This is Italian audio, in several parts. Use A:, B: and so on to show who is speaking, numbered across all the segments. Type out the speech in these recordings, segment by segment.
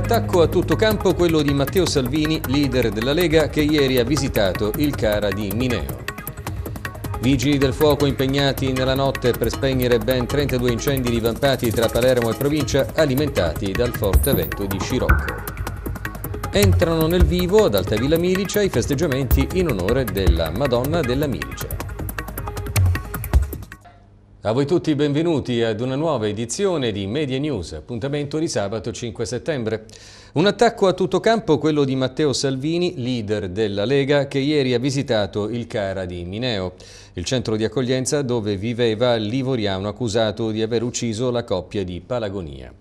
A: attacco a tutto campo quello di Matteo Salvini, leader della Lega, che ieri ha visitato il Cara di Mineo. Vigili del fuoco impegnati nella notte per spegnere ben 32 incendi divampati tra Palermo e provincia alimentati dal forte vento di Scirocco. Entrano nel vivo ad Altavilla Milicia i festeggiamenti in onore della Madonna della Milicia. A voi tutti benvenuti ad una nuova edizione di Media News, appuntamento di sabato 5 settembre. Un attacco a tutto campo, quello di Matteo Salvini, leader della Lega, che ieri ha visitato il Cara di Mineo, il centro di accoglienza dove viveva livoriano accusato di aver ucciso la coppia di Palagonia.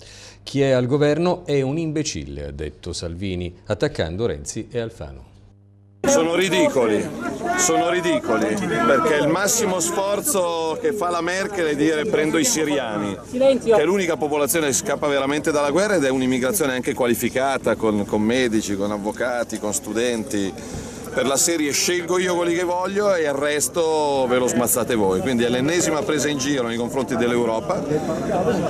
A: Chi è al governo è un imbecille, ha detto Salvini, attaccando Renzi e Alfano.
B: Sono ridicoli, sono ridicoli, perché il massimo sforzo che fa la Merkel è dire prendo i siriani, che è l'unica popolazione che scappa veramente dalla guerra ed è un'immigrazione anche qualificata, con, con medici, con avvocati, con studenti per la serie scelgo io quelli che voglio e il resto ve lo smazzate voi. Quindi è l'ennesima presa in giro nei confronti dell'Europa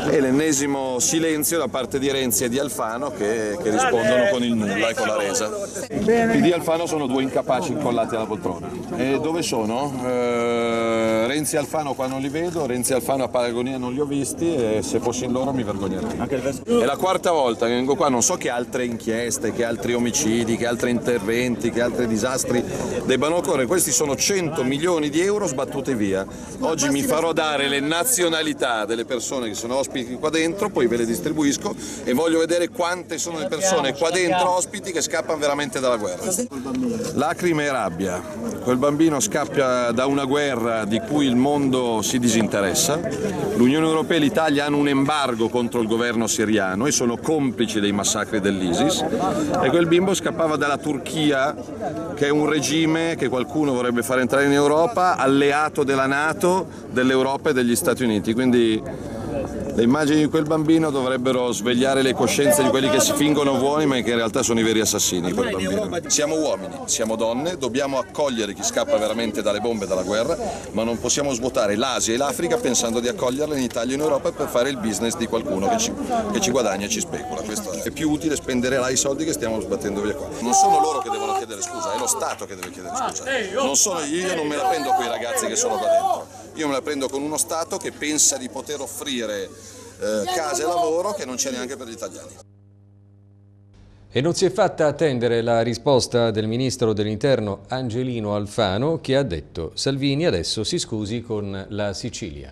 B: e l'ennesimo silenzio da parte di Renzi e di Alfano che, che rispondono con il nulla e con la resa. PD e Alfano sono due incapaci incollati alla poltrona. E dove sono? Eh eh, Renzi e Alfano qua non li vedo, Renzi e Alfano a Paragonia non li ho visti e se fossi in loro mi vergognerei. È la quarta volta che vengo qua, non so che altre inchieste, che altri omicidi, che altri interventi, che altri disastri debbano occorrere, questi sono 100 milioni di euro sbattuti via. Oggi mi farò dare le nazionalità delle persone che sono ospiti qua dentro, poi ve le distribuisco e voglio vedere quante sono le persone qua dentro ospiti che scappano veramente dalla guerra. Lacrime e rabbia, quel bambino scappa da una guerra di cui il mondo si disinteressa. L'Unione Europea e l'Italia hanno un embargo contro il governo siriano e sono complici dei massacri dell'ISIS. E quel bimbo scappava dalla Turchia, che è un regime che qualcuno vorrebbe far entrare in Europa, alleato della Nato, dell'Europa e degli Stati Uniti. Quindi le immagini di quel bambino dovrebbero svegliare le coscienze di quelli che si fingono buoni ma che in realtà sono i veri assassini, quel bambino. Siamo uomini, siamo donne, dobbiamo accogliere chi scappa veramente dalle bombe e dalla guerra, ma non possiamo svuotare l'Asia e l'Africa pensando di accoglierle in Italia e in Europa per fare il business di qualcuno che ci, che ci guadagna e ci specula. Questo è più utile spendere là i soldi che stiamo sbattendo via qua. Non sono loro che devono chiedere scusa, è lo Stato che deve chiedere scusa. Ah, oh. Non sono io, non me la prendo quei ragazzi che sono qua dentro. Io me la prendo con uno Stato che pensa di poter offrire eh, case e lavoro che non c'è neanche per gli italiani.
A: E non si è fatta attendere la risposta del ministro dell'interno Angelino Alfano che ha detto Salvini adesso si scusi con la Sicilia.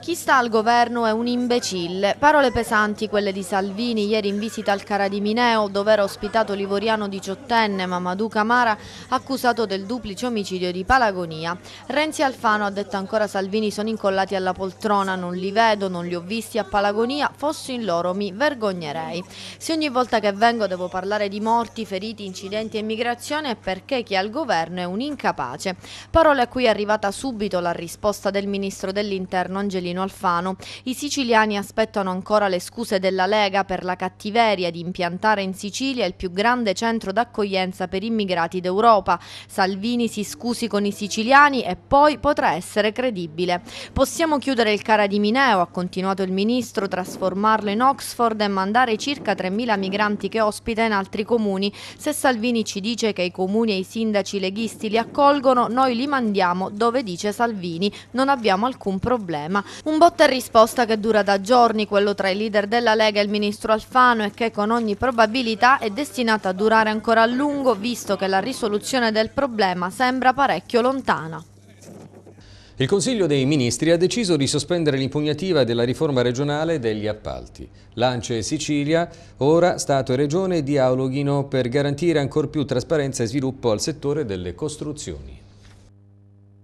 C: Chi sta al governo è un imbecille. Parole pesanti quelle di Salvini ieri in visita al Cara di Mineo, dove era ospitato l'ivoriano diciottenne Mamadou Camara, accusato del duplice omicidio di Palagonia. Renzi Alfano, ha detto ancora Salvini, sono incollati alla poltrona, non li vedo, non li ho visti a Palagonia, fossi in loro mi vergognerei. Se ogni volta che vengo devo parlare di morti, feriti, incidenti e migrazione è perché chi è al governo è un incapace. Parole a cui è arrivata subito la risposta del ministro dell'interno Angelino Paolino Alfano. I siciliani aspettano ancora le scuse della Lega per la cattiveria di impiantare in Sicilia il più grande centro d'accoglienza per immigrati d'Europa. Salvini si scusi con i siciliani e poi potrà essere credibile. Possiamo chiudere il cara di Mineo, ha continuato il ministro, trasformarlo in Oxford e mandare circa 3.000 migranti che ospita in altri comuni. Se Salvini ci dice che i comuni e i sindaci leghisti li accolgono, noi li mandiamo dove dice Salvini. Non abbiamo alcun problema. Un botta e risposta che dura da giorni, quello tra i leader della Lega e il ministro Alfano e che con ogni probabilità è destinato a durare ancora a lungo visto che la risoluzione del problema sembra parecchio lontana.
A: Il Consiglio dei Ministri ha deciso di sospendere l'impugnativa della riforma regionale degli appalti. Lance e Sicilia, ora Stato e Regione dialoghino per garantire ancor più trasparenza e sviluppo al settore delle costruzioni.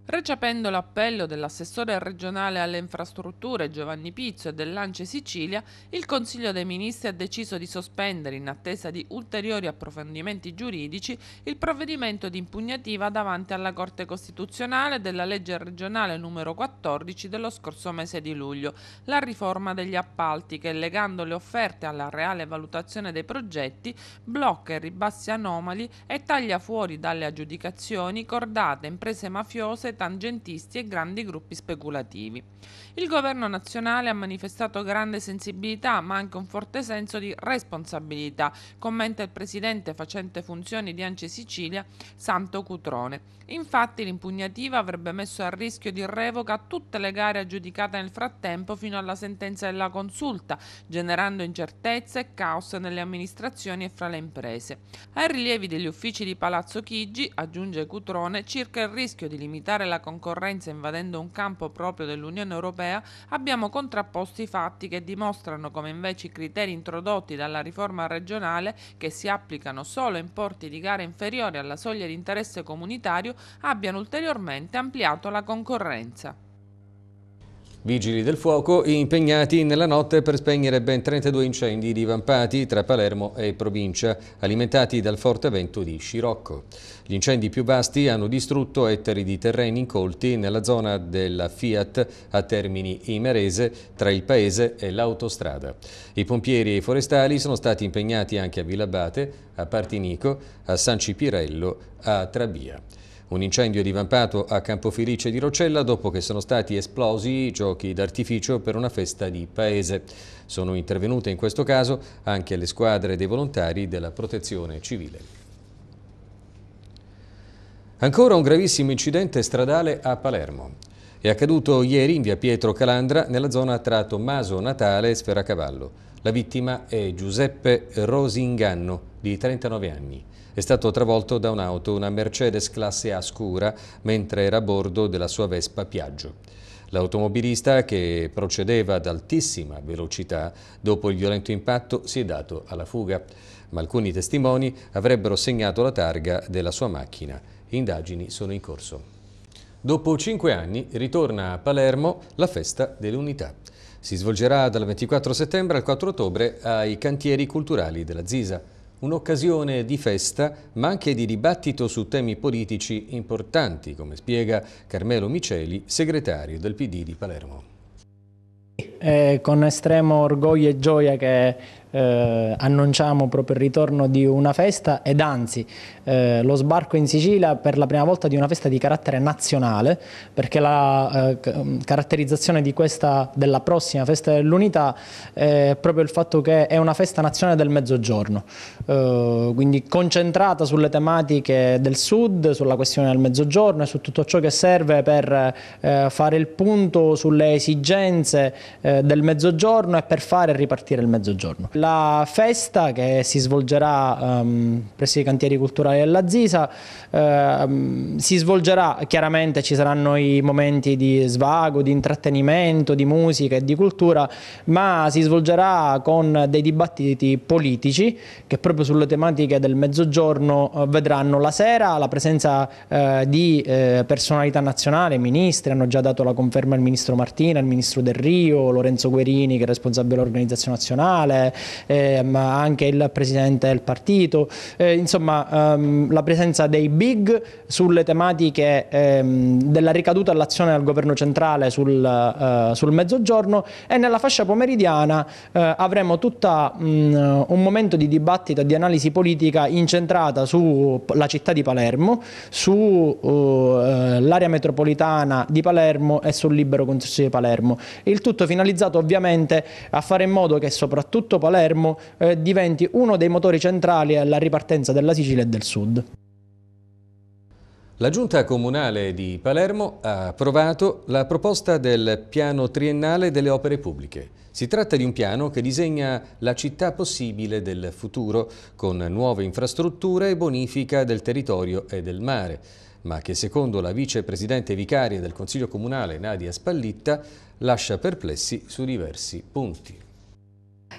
D: Recependo l'appello dell'assessore regionale alle infrastrutture Giovanni Pizzo e dell'Ance Sicilia, il Consiglio dei Ministri ha deciso di sospendere, in attesa di ulteriori approfondimenti giuridici, il provvedimento di impugnativa davanti alla Corte Costituzionale della legge regionale numero 14 dello scorso mese di luglio, la riforma degli appalti che, legando le offerte alla reale valutazione dei progetti, blocca i ribassi anomali e taglia fuori dalle aggiudicazioni cordate, imprese mafiose tangentisti e grandi gruppi speculativi. Il governo nazionale ha manifestato grande sensibilità ma anche un forte senso di responsabilità, commenta il presidente facente funzioni di Ance Sicilia, Santo Cutrone. Infatti l'impugnativa avrebbe messo a rischio di revoca tutte le gare aggiudicate nel frattempo fino alla sentenza della consulta, generando incertezza e caos nelle amministrazioni e fra le imprese. Ai rilievi degli uffici di Palazzo Chigi, aggiunge Cutrone, circa il rischio di limitare limitare la concorrenza invadendo un campo proprio dell'Unione Europea, abbiamo contrapposto i fatti che dimostrano come invece i criteri introdotti dalla riforma regionale, che si applicano solo a importi di gara inferiori alla soglia di interesse comunitario, abbiano ulteriormente ampliato la concorrenza.
A: Vigili del fuoco impegnati nella notte per spegnere ben 32 incendi divampati tra Palermo e provincia, alimentati dal forte vento di Scirocco. Gli incendi più vasti hanno distrutto ettari di terreni incolti nella zona della Fiat a Termini Imerese tra il paese e l'autostrada. I pompieri e i forestali sono stati impegnati anche a Villabate, a Partinico, a San Cipirello, a Trabia. Un incendio è divampato a Campofelice di Rocella dopo che sono stati esplosi i giochi d'artificio per una festa di paese. Sono intervenute in questo caso anche le squadre dei volontari della protezione civile. Ancora un gravissimo incidente stradale a Palermo. È accaduto ieri in via Pietro Calandra, nella zona tra Tommaso Natale e Sferacavallo. La vittima è Giuseppe Rosinganno, di 39 anni è stato travolto da un'auto, una Mercedes classe A scura, mentre era a bordo della sua Vespa Piaggio. L'automobilista, che procedeva ad altissima velocità, dopo il violento impatto si è dato alla fuga, ma alcuni testimoni avrebbero segnato la targa della sua macchina. Indagini sono in corso. Dopo cinque anni ritorna a Palermo la festa dell'unità. Si svolgerà dal 24 settembre al 4 ottobre ai cantieri culturali della Zisa. Un'occasione di festa, ma anche di dibattito su temi politici importanti, come spiega Carmelo Miceli, segretario del PD di Palermo.
E: È con estremo orgoglio e gioia che eh, annunciamo proprio il ritorno di una festa ed anzi eh, lo sbarco in Sicilia per la prima volta di una festa di carattere nazionale, perché la eh, mm, caratterizzazione questa, della prossima festa dell'unità eh, è proprio il fatto che è una festa nazionale del mezzogiorno, eh, quindi concentrata sulle tematiche del sud, sulla questione del mezzogiorno e su tutto ciò che serve per eh, fare il punto sulle esigenze del mezzogiorno e per fare ripartire il mezzogiorno. La festa che si svolgerà um, presso i cantieri culturali e alla Zisa. Eh, si svolgerà, chiaramente ci saranno i momenti di svago, di intrattenimento, di musica e di cultura, ma si svolgerà con dei dibattiti politici che proprio sulle tematiche del mezzogiorno eh, vedranno la sera la presenza eh, di eh, personalità nazionale, ministri, hanno già dato la conferma al ministro Martina, al ministro Del Rio, Lorenzo Guerini che è responsabile dell'organizzazione nazionale, ma ehm, anche il presidente del partito, eh, insomma ehm, Ehm, la presenza dei big sulle tematiche ehm, della ricaduta all'azione del governo centrale sul, eh, sul, mezzogiorno e nella fascia pomeridiana eh, avremo tutto mm, un momento di dibattito e di analisi politica incentrata sulla città di Palermo, sull'area uh, eh, metropolitana di Palermo e sul libero consiglio di Palermo. Il tutto finalizzato ovviamente a fare in modo che soprattutto Palermo eh, diventi uno dei motori centrali alla ripartenza della Sicilia e del Sud sud.
A: La giunta comunale di Palermo ha approvato la proposta del piano triennale delle opere pubbliche. Si tratta di un piano che disegna la città possibile del futuro, con nuove infrastrutture e bonifica del territorio e del mare, ma che secondo la vicepresidente vicaria del Consiglio Comunale Nadia Spallitta lascia perplessi su diversi punti.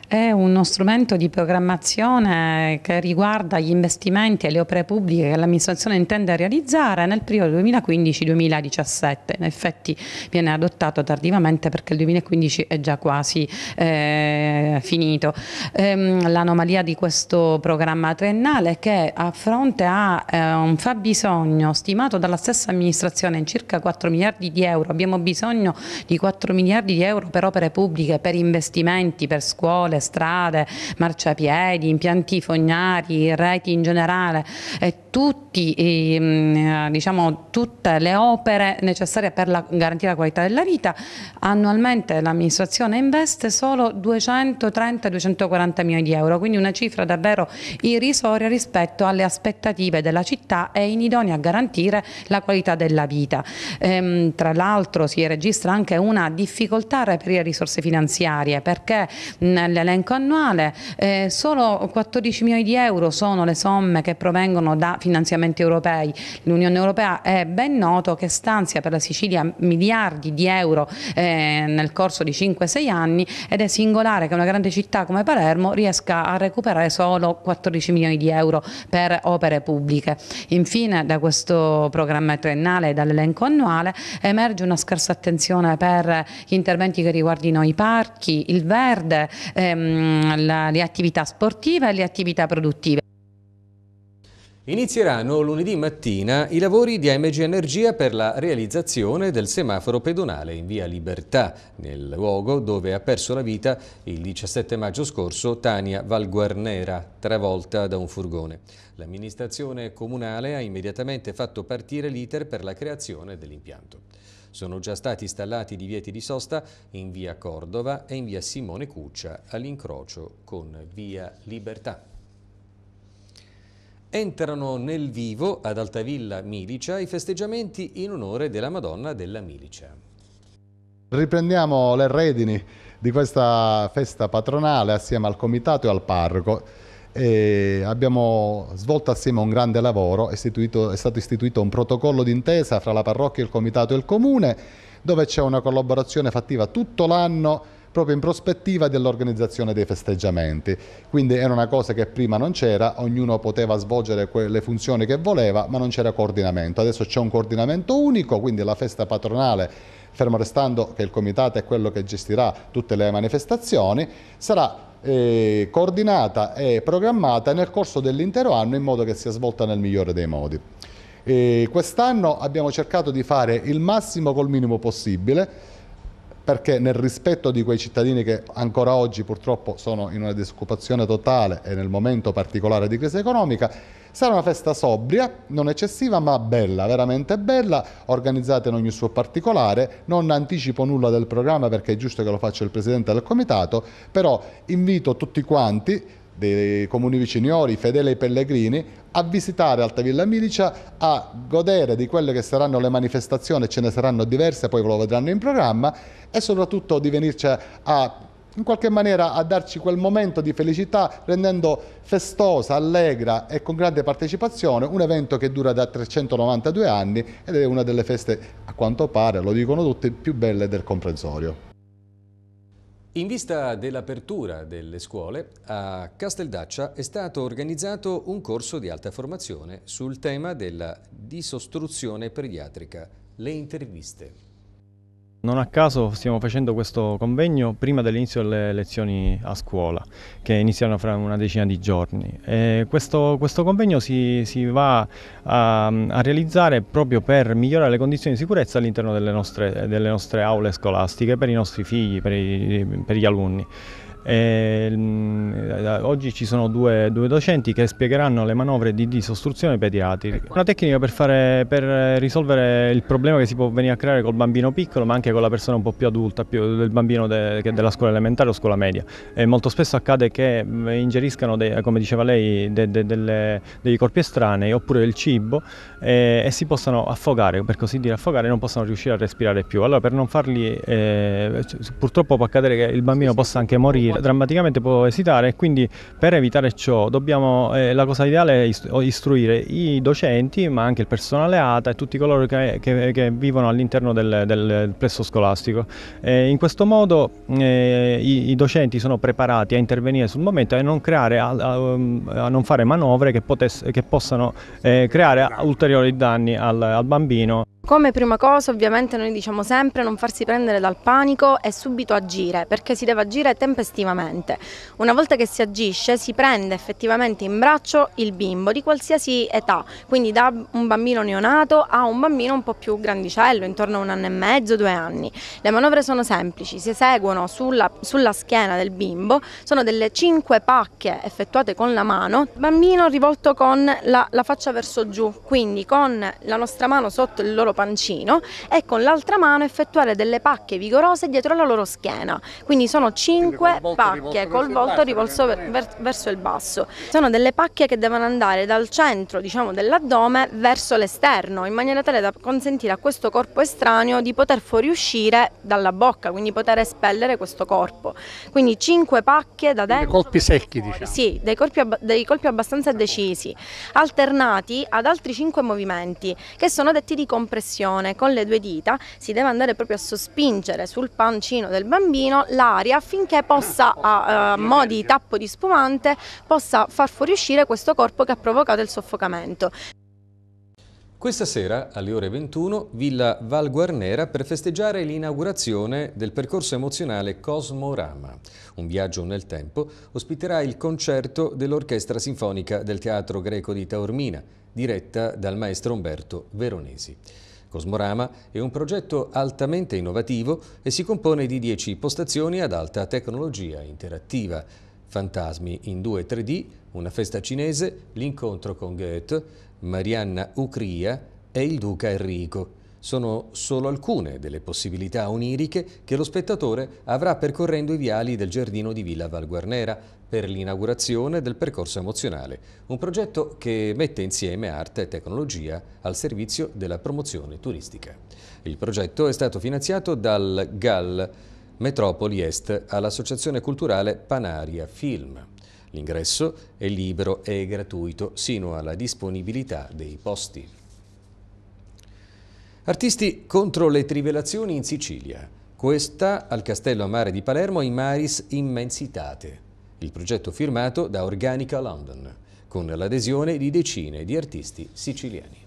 F: È uno strumento di programmazione che riguarda gli investimenti e le opere pubbliche che l'amministrazione intende realizzare nel periodo 2015-2017. In effetti viene adottato tardivamente perché il 2015 è già quasi eh, finito. Ehm, l'anomalia di questo programma triennale è che a fronte a eh, un fabbisogno stimato dalla stessa amministrazione in circa 4 miliardi di euro, abbiamo bisogno di 4 miliardi di euro per opere pubbliche, per investimenti, per scuole, scuole, strade, marciapiedi, impianti fognari, reti in generale, eh, tutti, ehm, eh, diciamo, tutte le opere necessarie per la, garantire la qualità della vita. Annualmente l'amministrazione investe solo 230-240 milioni di euro, quindi una cifra davvero irrisoria rispetto alle aspettative della città e inidonea a garantire la qualità della vita. Ehm, tra l'altro si registra anche una difficoltà a reperire risorse finanziarie perché mh, nell'elenco annuale, eh, solo 14 milioni di euro sono le somme che provengono da finanziamenti europei. L'Unione Europea è ben noto che stanzia per la Sicilia miliardi di euro eh, nel corso di 5-6 anni ed è singolare che una grande città come Palermo riesca a recuperare solo 14 milioni di euro per opere pubbliche. Infine da questo programma triennale e dall'elenco annuale emerge una scarsa attenzione per gli interventi che riguardino i parchi, il verde, ehm, la, le attività sportive e le attività produttive.
A: Inizieranno lunedì mattina i lavori di AMG Energia per la realizzazione del semaforo pedonale in via Libertà, nel luogo dove ha perso la vita il 17 maggio scorso Tania Valguarnera, travolta da un furgone. L'amministrazione comunale ha immediatamente fatto partire l'iter per la creazione dell'impianto. Sono già stati installati divieti di sosta in via Cordova e in via Simone Cuccia all'incrocio con via Libertà. Entrano nel vivo ad Altavilla Milicia i festeggiamenti in onore della Madonna della Milicia.
G: Riprendiamo le redini di questa festa patronale assieme al comitato e al parroco. E abbiamo svolto assieme un grande lavoro, è, è stato istituito un protocollo d'intesa fra la parrocchia, il comitato e il comune, dove c'è una collaborazione fattiva tutto l'anno proprio in prospettiva dell'organizzazione dei festeggiamenti. Quindi era una cosa che prima non c'era, ognuno poteva svolgere le funzioni che voleva, ma non c'era coordinamento. Adesso c'è un coordinamento unico, quindi la festa patronale, fermo restando che il comitato è quello che gestirà tutte le manifestazioni, sarà eh, coordinata e programmata nel corso dell'intero anno in modo che sia svolta nel migliore dei modi. Quest'anno abbiamo cercato di fare il massimo col minimo possibile, perché nel rispetto di quei cittadini che ancora oggi purtroppo sono in una disoccupazione totale e nel momento particolare di crisi economica, sarà una festa sobria, non eccessiva ma bella, veramente bella, organizzata in ogni suo particolare, non anticipo nulla del programma perché è giusto che lo faccia il Presidente del Comitato, però invito tutti quanti dei comuni vicinori, Ori, Fedele e Pellegrini a visitare Altavilla Milicia, a godere di quelle che saranno le manifestazioni, ce ne saranno diverse, poi ve lo vedranno in programma e soprattutto di venirci a in qualche maniera a darci quel momento di felicità rendendo festosa, allegra e con grande partecipazione un evento che dura da 392 anni ed è una delle feste, a quanto pare, lo dicono tutti, più belle del comprensorio.
A: In vista dell'apertura delle scuole, a Casteldaccia è stato organizzato un corso di alta formazione sul tema della disostruzione pediatrica, le interviste.
H: Non a caso stiamo facendo questo convegno prima dell'inizio delle lezioni a scuola, che iniziano fra una decina di giorni. Questo, questo, convegno si, si va a, a, realizzare proprio per migliorare le condizioni di sicurezza all'interno delle, delle nostre, aule scolastiche, per i nostri figli, per, i, per gli alunni. E, eh, eh, oggi ci sono due, due, docenti che spiegheranno le manovre di disostruzione pediatrica. Una tecnica per, fare, per, risolvere il problema che si può venire a creare col bambino piccolo ma anche con la persona un po' più adulta, più del bambino de, della scuola elementare o scuola media. E eh, molto spesso accade che ingeriscano, de, come diceva lei, de, delle, dei corpi estranei oppure del cibo e, e, si possano affogare, per così dire affogare, e non possano riuscire a respirare più. Allora per non farli, eh, purtroppo può accadere che il bambino possa anche morire quindi drammaticamente può esitare e quindi per evitare ciò dobbiamo, eh, la cosa ideale è istruire i docenti ma anche il personale ATA e tutti coloro che, che, che vivono all'interno del, del, presso scolastico. Eh, in questo modo eh, i, i, docenti sono preparati a intervenire sul momento e a non, creare, a, a, um, a non fare manovre che, potesse, che possano eh, creare ulteriori danni al, al bambino.
I: Come prima cosa ovviamente noi diciamo sempre non farsi prendere dal panico e subito agire perché si deve agire tempestivamente. Una volta che si agisce si prende effettivamente in braccio il bimbo di qualsiasi età, quindi da un bambino neonato a un bambino un po' più grandicello, intorno a un anno e mezzo, due anni. Le manovre sono semplici, si eseguono sulla, sulla schiena del bimbo, sono delle cinque pacche effettuate con la mano, bambino rivolto con la, la faccia verso giù, quindi con la nostra mano sotto il loro pancino e con l'altra mano effettuare delle pacche vigorose dietro la loro schiena. Quindi sono cinque pacche col volto rivolto verso il basso. Sono delle pacche che devono andare dal centro diciamo, dell'addome verso l'esterno in maniera tale da consentire a questo corpo estraneo di poter fuoriuscire dalla bocca, quindi poter espellere questo corpo. Quindi cinque pacche da dentro. Dei
A: colpi secchi, diciamo. Sì,
I: dei colpi, ab dei colpi abbastanza decisi, alternati ad altri cinque movimenti che sono detti di compressione pressione con le due dita si deve andare proprio a sospingere sul pancino del bambino l'aria affinché possa a eh, mo' di tappo di spumante possa far fuoriuscire questo corpo che ha provocato il soffocamento.
A: Questa sera alle ore 21 Villa Val Guarnera per festeggiare l'inaugurazione del percorso emozionale Cosmorama. Un viaggio nel tempo ospiterà il concerto dell'Orchestra Sinfonica del Teatro Greco di Taormina, diretta dal maestro Umberto Veronesi. Cosmorama è un progetto altamente innovativo e si compone di 10 postazioni ad alta tecnologia interattiva. Fantasmi in 2 3D, una festa cinese, l'incontro con Goethe, Marianna Ucria e il duca Enrico sono solo alcune delle possibilità oniriche che lo spettatore avrà percorrendo i viali del giardino di Villa Valguarnera per l'inaugurazione del percorso emozionale, un progetto che mette insieme arte e tecnologia al servizio della promozione turistica. Il progetto è stato finanziato dal GAL Metropoli Est all'Associazione Culturale Panaria Film. L'ingresso è libero e gratuito sino alla disponibilità dei posti. Artisti contro le trivelazioni in Sicilia. Questa al Castello a Mare di Palermo in Maris Immensitate. Il progetto firmato da Organica London, con l'adesione di decine di artisti siciliani.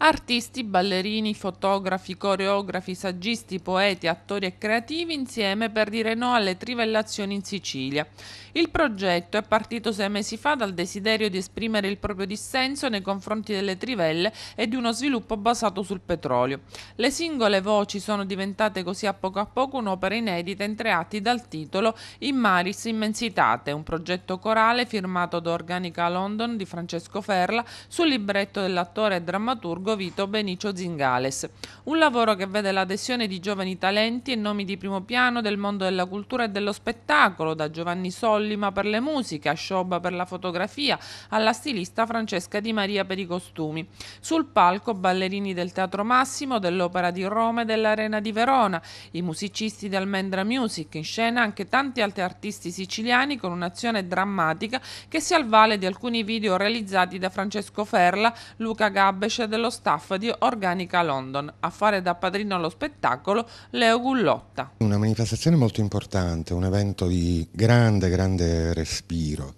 D: Artisti, ballerini, fotografi, coreografi, saggisti, poeti, attori e creativi insieme per dire no alle trivellazioni in Sicilia. Il progetto è partito sei mesi fa dal desiderio di esprimere il proprio dissenso nei confronti delle trivelle e di uno sviluppo basato sul petrolio. Le singole voci sono diventate così a poco a poco un'opera inedita in tre atti dal titolo In Maris Immensitate, un progetto corale firmato da Organica London di Francesco Ferla sul libretto dell'attore e drammaturgo Vito Benicio Zingales. Un lavoro che vede l'adesione di giovani talenti e nomi di primo piano del mondo della cultura e dello spettacolo, da Giovanni Sollima per le musiche, a Sciobba per la fotografia, alla stilista Francesca Di Maria per i costumi. Sul palco ballerini del Teatro Massimo, dell'Opera di Roma e dell'Arena di Verona, i musicisti di Almendra Music, in scena anche tanti altri artisti siciliani con un'azione drammatica che si avvale di alcuni video realizzati da Francesco Ferla, Luca Gabbesce dello staff di Organica London, a fare da padrino allo spettacolo Leo Gullotta.
J: Una manifestazione molto importante, un evento di grande, grande respiro.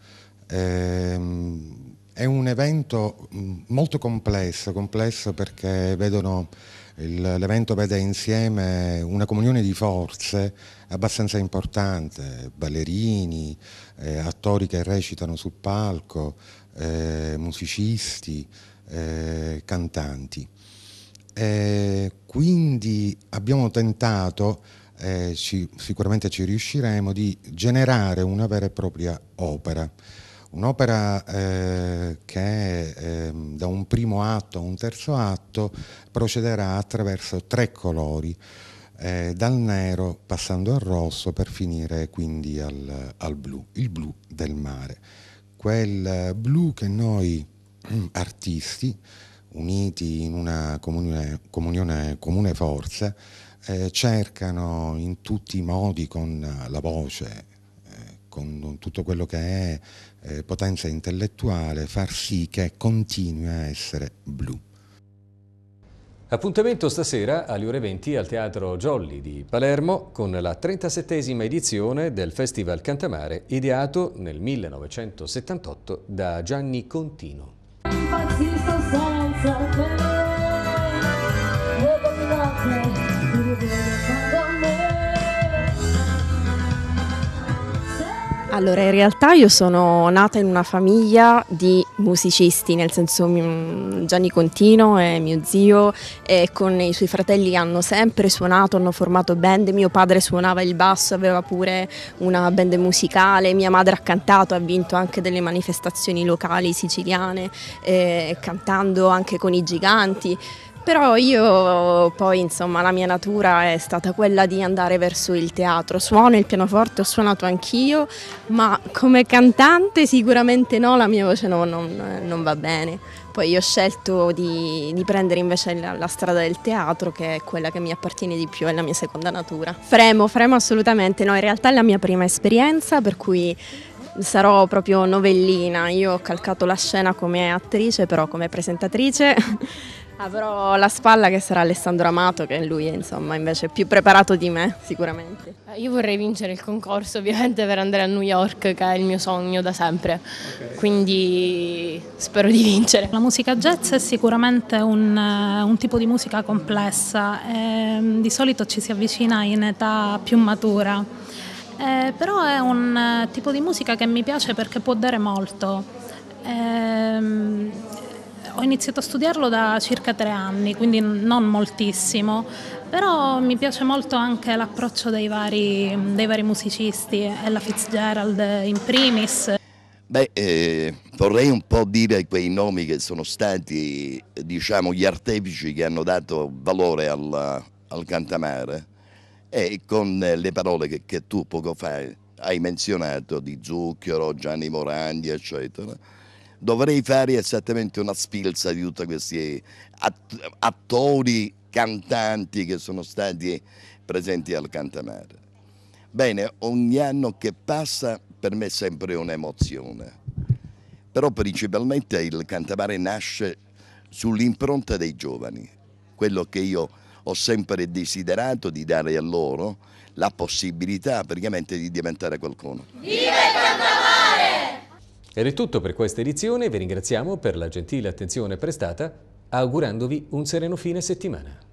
J: Ehm, è un evento mm, molto complesso, complesso perché vedono l'evento vede insieme una comunione di forze abbastanza importante, ballerini, eh, attori che recitano sul palco, eh, musicisti, eh, cantanti. Eh, quindi abbiamo tentato, eh, ci, sicuramente ci riusciremo, di generare una vera e propria opera. Un'opera eh, che ehm, da un primo atto a un terzo atto procederà attraverso tre colori, eh, dal nero passando al rosso per finire quindi al, al blu, il blu del mare. Quel blu che noi artisti uniti in una comunione, comunione comune forza eh, cercano in tutti i modi con la voce, eh, con tutto quello che è eh, potenza intellettuale, far sì che continui a essere blu.
A: Appuntamento stasera alle ore 20 al Teatro Jolly di Palermo con la 37esima edizione del Festival Cantamare ideato nel 1978 da Gianni Contino.
F: Um vazio, só solta, solta.
K: Allora, in realtà io sono nata in una famiglia di musicisti, nel senso mm, Gianni Contino è mio zio e con i suoi fratelli hanno sempre suonato, hanno formato band, mio padre suonava il basso, aveva pure una band musicale, mia madre ha cantato, ha vinto anche delle manifestazioni locali siciliane, eh, cantando anche con i giganti. Però io poi insomma la mia natura è stata quella di andare verso il teatro, suono il pianoforte, ho suonato anch'io, ma come cantante sicuramente no, la mia voce no, non, non, va bene. Poi ho scelto di, di prendere invece la, la, strada del teatro che è quella che mi appartiene di più, è la mia seconda natura. Fremo, fremo assolutamente, no in realtà è la mia prima esperienza per cui sarò proprio novellina, io ho calcato la scena come attrice però come presentatrice. Avrò la spalla che sarà Alessandro Amato, che è lui insomma invece più preparato di me sicuramente. Eh, io vorrei vincere il concorso ovviamente per andare a New York, che è il mio sogno da sempre, okay. quindi spero di vincere. La
F: musica jazz è sicuramente un, eh, un tipo di musica complessa, ehm, di solito ci si avvicina in età più matura, eh, però è un eh, tipo di musica che mi piace perché può dare molto. Eh, ho iniziato a studiarlo da circa tre anni, quindi non moltissimo, però mi piace molto anche l'approccio dei vari, dei vari musicisti, Ella Fitzgerald in primis.
B: Beh, eh, vorrei un po' dire quei nomi che sono stati, diciamo, gli artefici che hanno dato valore al, al cantamare e con eh, le parole che, che tu poco fa hai menzionato di Zucchero, Gianni Morandi, eccetera dovrei fare esattamente una spilza di tutti questi attori, cantanti che sono stati presenti al Cantamare. Bene, ogni anno che passa per me è sempre un'emozione, però principalmente il Cantamare nasce sull'impronta dei giovani, quello che io ho sempre desiderato di dare a loro la possibilità praticamente di diventare qualcuno.
J: Viva!
A: Ed è tutto per questa edizione, vi ringraziamo per la gentile attenzione prestata, augurandovi un sereno fine settimana.